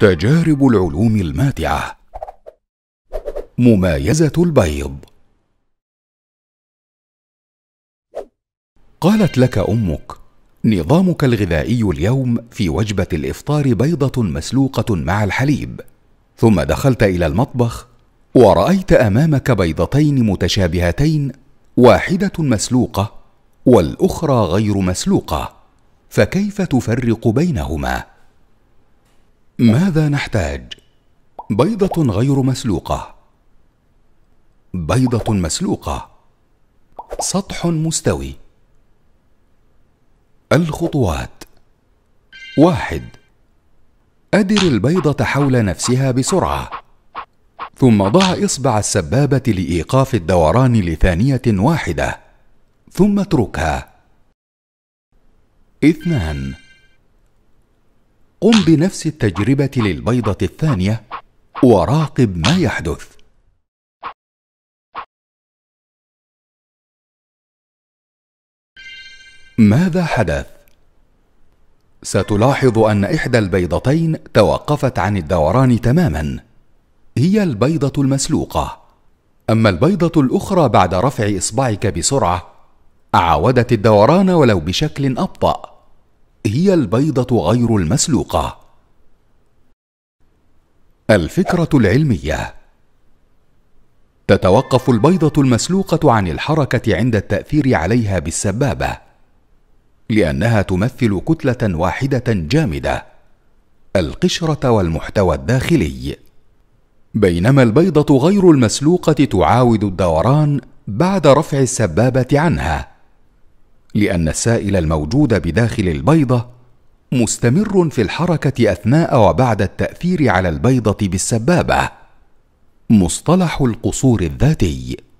تجارب العلوم الماتعة ممايزة البيض قالت لك أمك نظامك الغذائي اليوم في وجبة الإفطار بيضة مسلوقة مع الحليب ثم دخلت إلى المطبخ ورأيت أمامك بيضتين متشابهتين واحدة مسلوقة والأخرى غير مسلوقة فكيف تفرق بينهما؟ ماذا نحتاج بيضه غير مسلوقه بيضه مسلوقه سطح مستوي الخطوات واحد أدر البيضة حول نفسها بسرعة ثم ضع إصبع السبابة لإيقاف الدوران لثانية واحدة ثم اتركها اثنان قم بنفس التجربة للبيضة الثانية وراقب ما يحدث ماذا حدث ستلاحظ ان احدى البيضتين توقفت عن الدوران تماما هي البيضه المسلوقه اما البيضه الاخرى بعد رفع اصبعك بسرعه عاودت الدوران ولو بشكل ابطا هي البيضه غير المسلوقه الفكره العلميه تتوقف البيضه المسلوقه عن الحركه عند التاثير عليها بالسبابه لانها تمثل كتله واحده جامده القشره والمحتوى الداخلي بينما البيضه غير المسلوقه تعاود الدوران بعد رفع السبابه عنها لان السائل الموجود بداخل البيضه مستمر في الحركه اثناء وبعد التاثير على البيضه بالسبابه مصطلح القصور الذاتي